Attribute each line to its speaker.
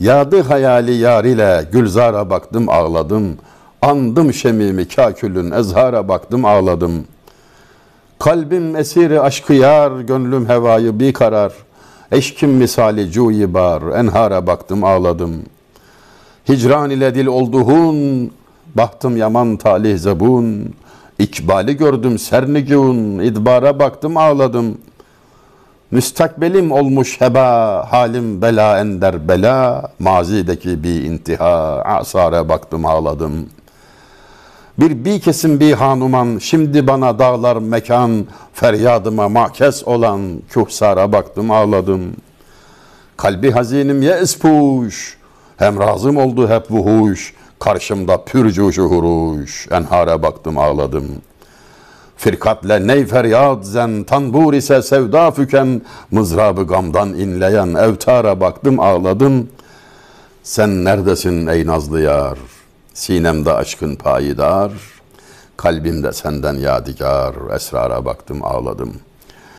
Speaker 1: Yadı hayali yar ile gülzara baktım ağladım. Andım şemimi kakülün ezhara baktım ağladım. Kalbim esiri aşkı yar, gönlüm hevayı bir karar. Eşkim misali cuyi bar, enhara baktım ağladım. Hicran ile dil olduğun, bahtım yaman talih zebun. İkbali gördüm sernigun, idbara baktım ağladım.'' Müstakbelim olmuş heba, halim bela ender bela, mazideki bir intiha, asare baktım ağladım. Bir bi kesim bir hanuman, şimdi bana dağlar mekan, feryadıma makes olan, kuhsara baktım ağladım. Kalbi hazinim ye espuş, hem razım oldu hep vuhuş, karşımda pür huruş, enhara baktım ağladım.'' Firkatle ney feryat zen tanbur ise sevda füken mızrabı gamdan inleyen evtara baktım ağladım. Sen neredesin ey nazlı yar? Sinemde aşkın payidar. Kalbimde senden yadigar. Esrara baktım ağladım.''